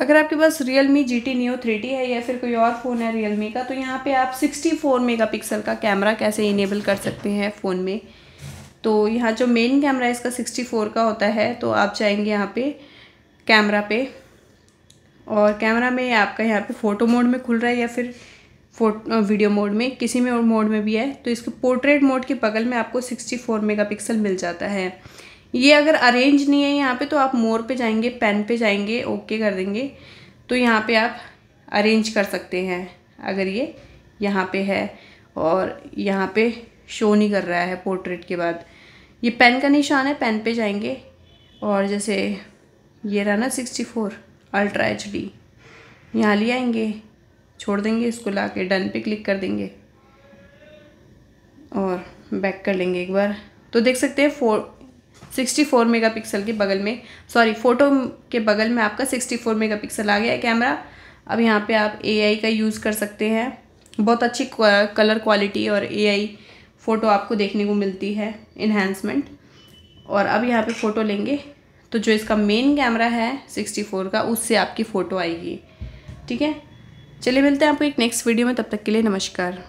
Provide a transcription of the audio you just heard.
अगर आपके पास Realme G T new है या फिर कोई और फ़ोन है रियल मी का तो यहाँ पे आप 64 मेगापिक्सल का कैमरा कैसे इनेबल कर सकते हैं फ़ोन में तो यहाँ जो मेन कैमरा है इसका 64 का होता है तो आप जाएंगे यहाँ पे कैमरा पे और कैमरा में आपका यहाँ पे फ़ोटो मोड में खुल रहा है या फिर फोटो वीडियो मोड में किसी में मोड में भी है तो इसके पोर्ट्रेट मोड के बगल में आपको सिक्सटी फोर मेगापिक्सल मिल जाता है ये अगर अरेंज नहीं है यहाँ पे तो आप मोर पे जाएंगे पेन पे जाएंगे ओके कर देंगे तो यहाँ पे आप अरेंज कर सकते हैं अगर ये यहाँ पे है और यहाँ पे शो नहीं कर रहा है पोर्ट्रेट के बाद ये पेन का निशान है पेन पे जाएंगे और जैसे ये रहा ना sixty four ultra H D यहाँ ले आएंगे छोड़ देंगे इसको ला के डन पे क्लिक कर देंगे और बैक कर लेंगे एक बार तो देख सकते हैं फोर 64 मेगापिक्सल के बगल में सॉरी फ़ोटो के बगल में आपका 64 मेगापिक्सल आ गया है कैमरा अब यहाँ पे आप एआई का यूज़ कर सकते हैं बहुत अच्छी कलर क्वालिटी और एआई फ़ोटो आपको देखने को मिलती है इन्हेंसमेंट और अब यहाँ पे फ़ोटो लेंगे तो जो इसका मेन कैमरा है 64 का उससे आपकी फ़ोटो आएगी ठीक है चलिए मिलते हैं आपको एक नेक्स्ट वीडियो में तब तक के लिए नमस्कार